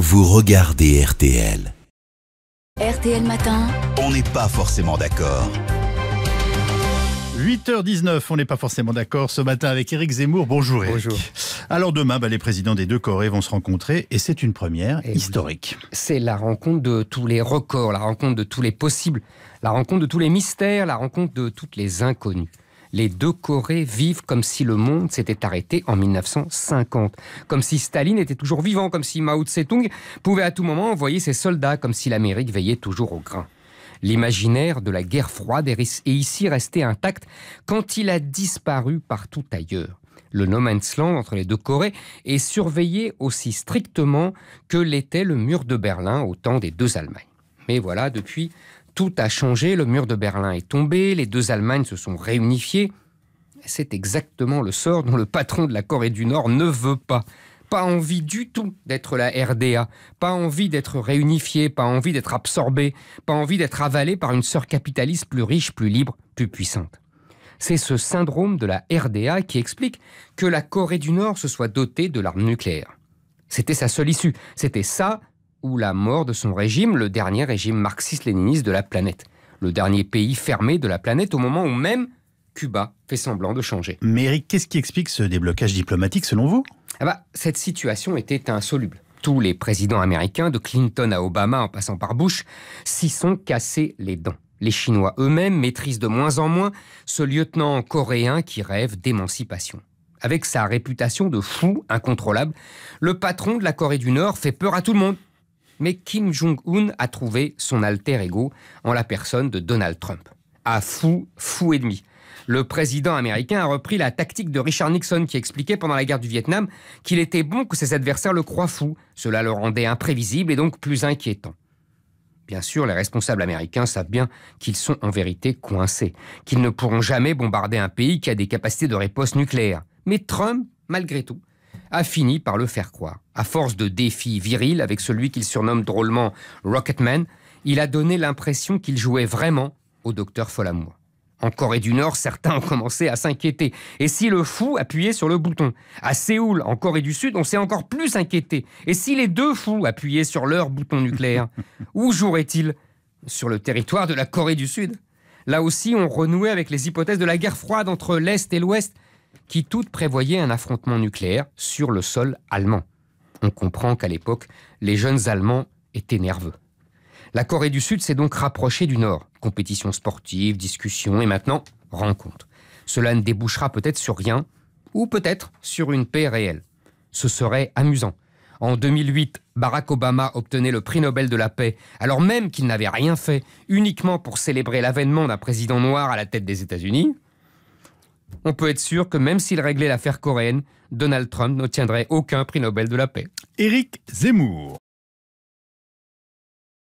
vous regardez RTL. RTL Matin. On n'est pas forcément d'accord. 8h19, on n'est pas forcément d'accord ce matin avec Éric Zemmour. Bonjour Eric. Bonjour. Alors demain, bah, les présidents des deux Corées vont se rencontrer et c'est une première eh historique. C'est la rencontre de tous les records, la rencontre de tous les possibles, la rencontre de tous les mystères, la rencontre de toutes les inconnues les deux Corées vivent comme si le monde s'était arrêté en 1950, comme si Staline était toujours vivant, comme si Mao Tse-tung pouvait à tout moment envoyer ses soldats, comme si l'Amérique veillait toujours au grain. L'imaginaire de la guerre froide est ici resté intact quand il a disparu partout ailleurs. Le no man's land entre les deux Corées est surveillé aussi strictement que l'était le mur de Berlin au temps des deux Allemagnes. Mais voilà, depuis tout a changé, le mur de Berlin est tombé, les deux Allemagnes se sont réunifiées. C'est exactement le sort dont le patron de la Corée du Nord ne veut pas. Pas envie du tout d'être la RDA, pas envie d'être réunifiée, pas envie d'être absorbée, pas envie d'être avalée par une sœur capitaliste plus riche, plus libre, plus puissante. C'est ce syndrome de la RDA qui explique que la Corée du Nord se soit dotée de l'arme nucléaire. C'était sa seule issue, c'était ça ou la mort de son régime, le dernier régime marxiste-léniniste de la planète, le dernier pays fermé de la planète au moment où même Cuba fait semblant de changer. Mais Eric, qu'est-ce qui explique ce déblocage diplomatique selon vous ah bah, Cette situation était insoluble. Tous les présidents américains, de Clinton à Obama en passant par Bush, s'y sont cassés les dents. Les Chinois eux-mêmes maîtrisent de moins en moins ce lieutenant coréen qui rêve d'émancipation. Avec sa réputation de fou incontrôlable, le patron de la Corée du Nord fait peur à tout le monde mais Kim Jong-un a trouvé son alter ego en la personne de Donald Trump. À fou, fou et demi. Le président américain a repris la tactique de Richard Nixon qui expliquait pendant la guerre du Vietnam qu'il était bon que ses adversaires le croient fou. Cela le rendait imprévisible et donc plus inquiétant. Bien sûr, les responsables américains savent bien qu'ils sont en vérité coincés, qu'ils ne pourront jamais bombarder un pays qui a des capacités de riposte nucléaire. Mais Trump, malgré tout, a fini par le faire croire. À force de défis virils avec celui qu'il surnomme drôlement Rocketman, il a donné l'impression qu'il jouait vraiment au docteur Folamour. En Corée du Nord, certains ont commencé à s'inquiéter. Et si le fou appuyait sur le bouton À Séoul, en Corée du Sud, on s'est encore plus inquiété. Et si les deux fous appuyaient sur leur bouton nucléaire Où jouerait-il Sur le territoire de la Corée du Sud Là aussi, on renouait avec les hypothèses de la guerre froide entre l'Est et l'Ouest, qui toutes prévoyaient un affrontement nucléaire sur le sol allemand. On comprend qu'à l'époque, les jeunes Allemands étaient nerveux. La Corée du Sud s'est donc rapprochée du Nord. Compétition sportive, discussion et maintenant rencontre. Cela ne débouchera peut-être sur rien, ou peut-être sur une paix réelle. Ce serait amusant. En 2008, Barack Obama obtenait le prix Nobel de la paix, alors même qu'il n'avait rien fait, uniquement pour célébrer l'avènement d'un président noir à la tête des États-Unis on peut être sûr que même s'il réglait l'affaire coréenne, Donald Trump n'obtiendrait aucun prix Nobel de la paix. Éric Zemmour.